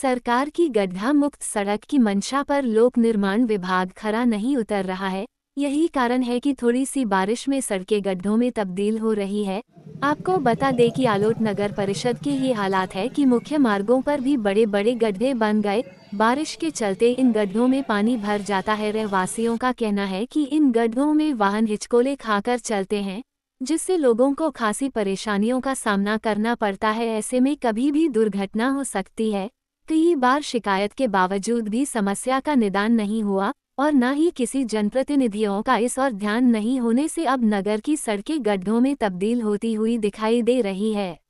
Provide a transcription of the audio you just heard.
सरकार की गड्ढा मुक्त सड़क की मंशा पर लोक निर्माण विभाग खरा नहीं उतर रहा है यही कारण है कि थोड़ी सी बारिश में सड़कें गड्ढों में तब्दील हो रही है आपको बता दें कि आलोट नगर परिषद के ये हालात है कि मुख्य मार्गों पर भी बड़े बड़े गड्ढे बन गए बारिश के चलते इन गड्ढों में पानी भर जाता है रहवासियों का कहना है कि इन गड्ढों में वाहन हिचकोले खाकर चलते हैं जिससे लोगों को खासी परेशानियों का सामना करना पड़ता है ऐसे में कभी भी दुर्घटना हो सकती है कई तो बार शिकायत के बावजूद भी समस्या का निदान नहीं हुआ और न ही किसी जनप्रतिनिधियों का इस ओर ध्यान नहीं होने से अब नगर की सड़कें गड्ढों में तब्दील होती हुई दिखाई दे रही है